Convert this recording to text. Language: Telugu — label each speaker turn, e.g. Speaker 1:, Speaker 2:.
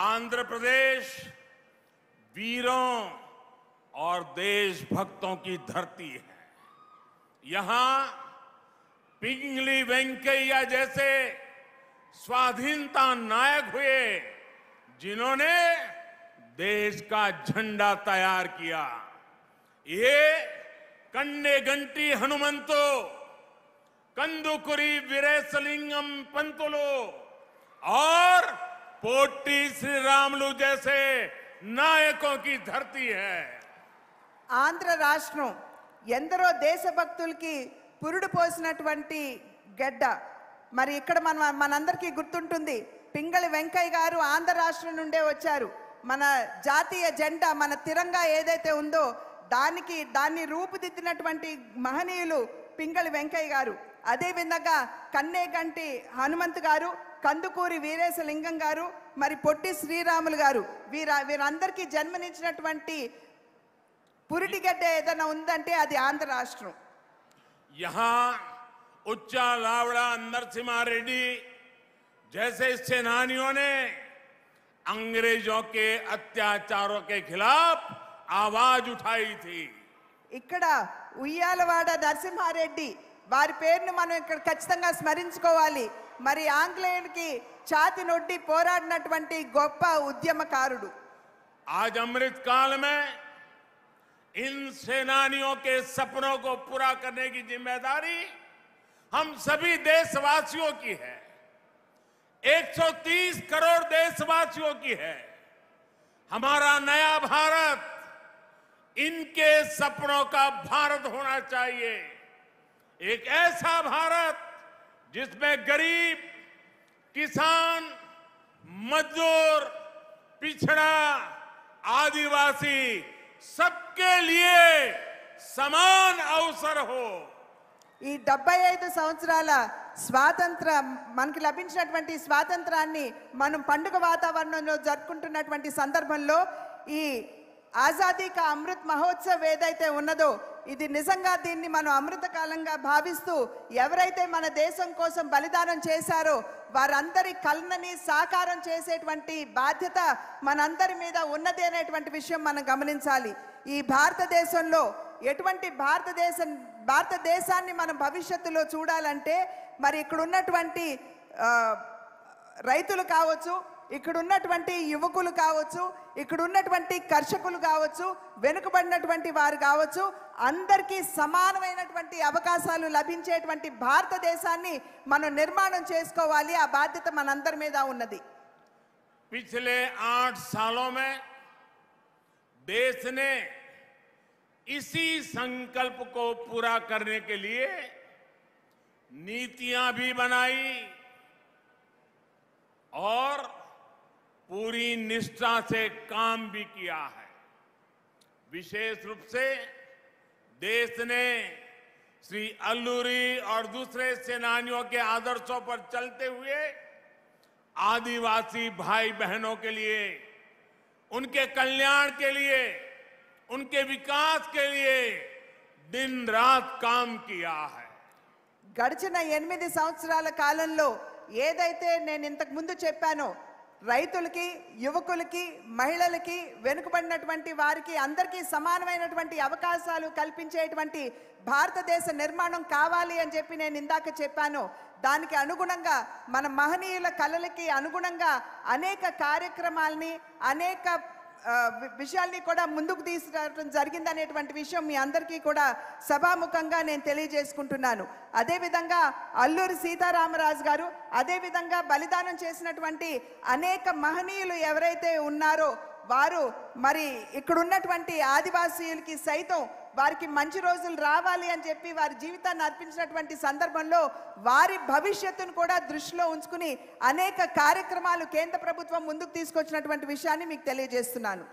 Speaker 1: आंध्र प्रदेश वीरों और देशभक्तों की धरती है यहां पिंगली वेंकैया जैसे स्वाधीनता नायक हुए जिन्होंने देश का झंडा तैयार किया ये कन्ने घंटी हनुमंतो कंदुकुरी वीरेसलिंगम पंतुलो और పోటీ శ్రీరాములు చేసే जैसे నాయకం కి ధర్తీ
Speaker 2: ఆంధ్ర రాష్ట్రం ఎందరో దేశభక్తులకి పురుడు పోసినటువంటి గడ్డ మరి ఇక్కడ మన మనందరికీ గుర్తుంటుంది పింగళి వెంకయ్య గారు ఆంధ్ర రాష్ట్రం నుండే వచ్చారు మన జాతీయ జెండా మన తిరంగా ఏదైతే ఉందో దానికి దాన్ని రూపుదిద్దినటువంటి మహనీయులు పింగళి వెంకయ్య గారు అదేవిధంగా కన్నేగంటి హనుమంత్ గారు కందుకూరి వీరేశలింగం గారు మరి పొట్టి శ్రీరాములు గారు వీర వీరందరికీ జన్మనిచ్చినటువంటి పురిటిగడ్డ ఏదైనా ఉందంటే అది ఆంధ్ర రాష్ట్రం
Speaker 1: యహా ఉచ్చా लावड़ा नरसिम्हा रेड्डी जैसे सेनानियों ने अंग्रेजों के अत्याचारों के
Speaker 2: ఇక్కడ ఉయ్యాలవాడ నరసింహారెడ్డి వారి పేర్లను మనం ఇక్కడ కచ్చితంగా స్మరించుకోవాలి మరి ఆంగ్లేయునికి చాతి నొడ్డి పోరాడినటువంటి గొప్ప ఉద్యమకారుడు
Speaker 1: ఆ అమృత్ కాలమే ఇన్ సేనానియో కో సపనో కో పురా కర్నేకి జిమ్మేదారీ హమ్ సభీ దేశవాసియో కి హే 130 కరోడ్ దేశవాసియో కి హే హమారా నయ భారత్ ఇన్కే సపనో కా భారత్ హోనా చahiye एक ऐसा भारत जिसमें गरीब किसान मजदूर पिछड़ा आदिवासी सबके लिए సమాన अवसर हो
Speaker 2: ఈ డెబ్బై ఐదు సంవత్సరాల స్వాతంత్ర మనకి లభించినటువంటి స్వాతంత్రాన్ని మనం పండుగ వాతావరణంలో జరుపుకుంటున్నటువంటి సందర్భంలో ఈ ఆజాదీ కా అమృత్ మహోత్సవ్ ఏదైతే ఉన్నదో ఇది నిజంగా దీన్ని మనం అమృతకాలంగా భావిస్తూ ఎవరైతే మన దేశం కోసం బలిదానం చేశారో వారందరి కళ్ళని సాకారం చేసేటువంటి బాధ్యత మనందరి మీద ఉన్నది అనేటువంటి విషయం మనం గమనించాలి ఈ భారతదేశంలో ఎటువంటి భారతదేశం భారతదేశాన్ని మనం భవిష్యత్తులో చూడాలంటే మరి ఇక్కడ ఉన్నటువంటి రైతులు కావచ్చు ఇక్కడ ఉన్నటువంటి యువకులు కావచ్చు ఇక్కడ ఉన్నటువంటి కర్షకులు కావచ్చు వెనుకబడినటువంటి వారు కావచ్చు అందరికీ సమానమైనటువంటి అవకాశాలు లభించేటువంటి భారతదేశాన్ని మనం నిర్మాణం చేసుకోవాలి ఆ బాధ్యత మనందరి మీద ఉన్నది
Speaker 1: పిచ్చలే ఆఠ సాలోమే దేశనే देश సంకల్ప इसी संकल्प నీతియా पूरा करने के पूरी निष्ठा से काम भी किया है विशेष रूप से देश ने श्री अल्लूरी और दूसरे सेनानियों के आदर्शों पर चलते हुए आदिवासी भाई बहनों के लिए उनके कल्याण के लिए उनके विकास के लिए दिन रात काम किया है
Speaker 2: गड़चना एन संवर కాలంలో में एदे ने मुझे చెప్పానో రైతులకి యువకులకి మహిళలకి వెనుకబడినటువంటి వారికి అందరికీ సమానమైనటువంటి అవకాశాలు కల్పించేటువంటి భారతదేశ నిర్మాణం కావాలి అని చెప్పి నేను ఇందాక చెప్పాను దానికి అనుగుణంగా మన మహనీయుల కళలకి అనుగుణంగా అనేక కార్యక్రమాలని అనేక విషయాల్ని కూడా ముందుకు తీసుకురావడం జరిగిందనేటువంటి విషయం మీ అందరికీ కూడా సభాముఖంగా నేను తెలియజేసుకుంటున్నాను అదేవిధంగా అల్లూరి సీతారామరాజు గారు అదేవిధంగా బలిదానం చేసినటువంటి అనేక మహనీయులు ఎవరైతే ఉన్నారో వారు మరి ఇక్కడున్నటువంటి ఆదివాసీలకి సైతం వారికి మంచి రోజులు రావాలి అని చెప్పి వారి జీవితాన్ని అర్పించినటువంటి సందర్భంలో వారి భవిష్యత్తును కూడా దృష్టిలో ఉంచుకుని అనేక కార్యక్రమాలు కేంద్ర ప్రభుత్వం ముందుకు తీసుకొచ్చినటువంటి విషయాన్ని మీకు తెలియజేస్తున్నాను